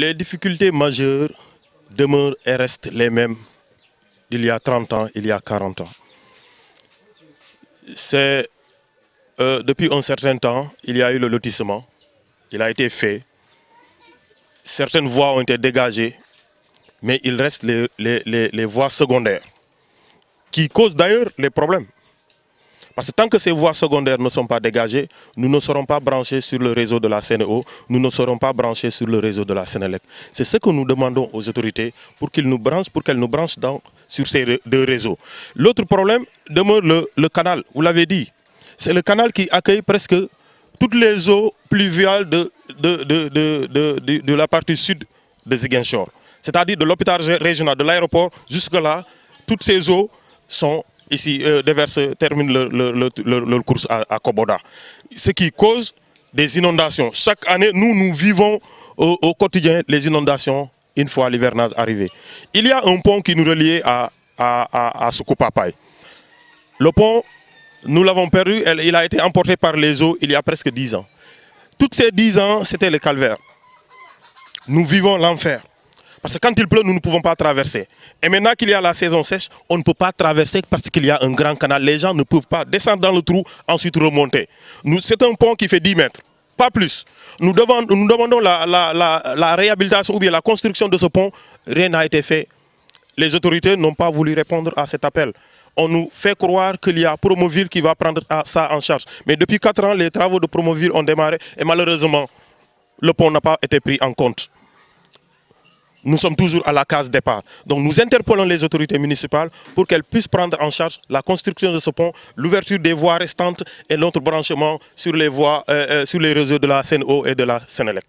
Les difficultés majeures demeurent et restent les mêmes d'il y a 30 ans, il y a 40 ans. C'est euh, depuis un certain temps, il y a eu le lotissement, il a été fait, certaines voies ont été dégagées, mais il reste les voies secondaires, qui causent d'ailleurs les problèmes. Parce que tant que ces voies secondaires ne sont pas dégagées, nous ne serons pas branchés sur le réseau de la CNO, e nous ne serons pas branchés sur le réseau de la Sénélec. C'est ce que nous demandons aux autorités pour qu'elles nous branchent, pour nous dans, sur ces deux réseaux. L'autre problème demeure le, canal, vous l'avez dit. C'est le canal qui accueille presque toutes les eaux pluviales de, de, la partie sud de Ziguinchor. C'est-à-dire de l'hôpital régional, de l'aéroport, jusque-là, toutes ces eaux sont ici, euh, termine le course à, Koboda. Ce qui cause des inondations. Chaque année, nous, nous vivons au, quotidien les inondations une fois l'hivernage arrivé. Il y a un pont qui nous reliait à, à, Le pont, nous l'avons perdu, il a été emporté par les eaux il y a presque dix ans. Toutes ces dix ans, c'était le calvaire. Nous vivons l'enfer. Parce que quand il pleut, nous ne pouvons pas traverser. Et maintenant qu'il y a la saison sèche, on ne peut pas traverser parce qu'il y a un grand canal. Les gens ne peuvent pas descendre dans le trou, ensuite remonter. C'est un pont qui fait 10 mètres, pas plus. Nous, demandons la, la réhabilitation ou bien la construction de ce pont. Rien n'a été fait. Les autorités n'ont pas voulu répondre à cet appel on nous fait croire qu'il y a Promoville qui va prendre ça en charge. Mais depuis 4 ans, les travaux de Promoville ont démarré et malheureusement, le pont n'a pas été pris en compte nous sommes toujours à la case départ. Donc nous interpellons les autorités municipales pour qu'elles puissent prendre en charge la construction de ce pont, l'ouverture des voies restantes et l'autre branchement sur les voies, euh, euh, sur les réseaux de la seine et de la Seine-Elec.